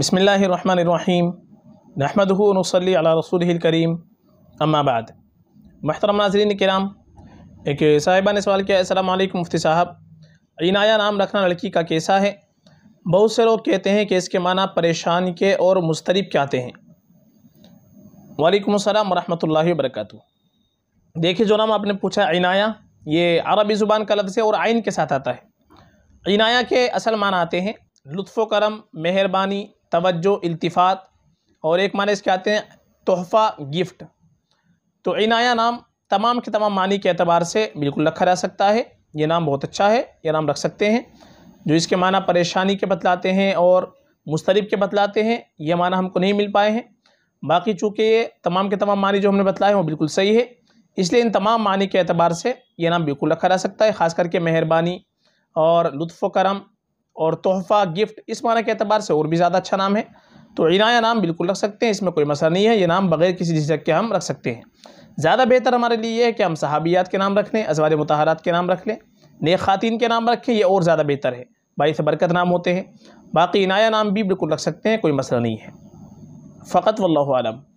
بسم اللہ الرحمن الرحیم نحمد ہُنسلی رسوله رسول الکریم بعد محترم ناظرین کرام ایک صاحبہ نے سوال کیا السلام علیکم مفتی صاحب عینایہ نام رکھنا لڑکی کا کیسا ہے بہت سے لوگ کہتے ہیں کہ اس کے معنی پریشان کے اور مسترب کے آتے ہیں وعلیکم السلام ورحمۃ اللہ وبرکاتہ دیکھیے جو نام آپ نے پوچھا عینایا یہ عربی زبان کا لفظ ہے اور عین کے ساتھ آتا ہے عینایہ کے اصل معنی آتے ہیں لطف و کرم مہربانی توجہ التفات اور ایک معنی اس کے آتے ہیں تحفہ گفٹ تو عنایا نام تمام کے تمام معنی کے اعتبار سے بالکل رکھا جا سکتا ہے یہ نام بہت اچھا ہے یہ نام رکھ سکتے ہیں جو اس کے معنی پریشانی کے بتلاتے ہیں اور مسترب کے بتلاتے ہیں یہ معنی ہم کو نہیں مل پائے ہیں باقی چونکہ یہ تمام کے تمام معنی جو ہم نے بتلائے وہ بالکل صحیح ہے اس لیے ان تمام معنی کے اعتبار سے یہ نام بالکل رکھا جا سکتا ہے خاص کر کے مہربانی اور لطف و کرم اور تحفہ گفٹ اس معنی کے اعتبار سے اور بھی زیادہ اچھا نام ہے تو عنایہ نام بالکل رکھ سکتے ہیں اس میں کوئی مسئلہ نہیں ہے یہ نام بغیر کسی جھجھک کے ہم رکھ سکتے ہیں زیادہ بہتر ہمارے لیے یہ ہے کہ ہم صحابیات کے نام رکھ لیں ازوار متحرات کے نام رکھ لیں نیک خواتین کے نام رکھیں یہ اور زیادہ بہتر ہے باعث برکت نام ہوتے ہیں باقی عنایہ نام بھی بالکل رکھ سکتے ہیں کوئی مسئلہ نہیں ہے فقط واللہ اللہ عالم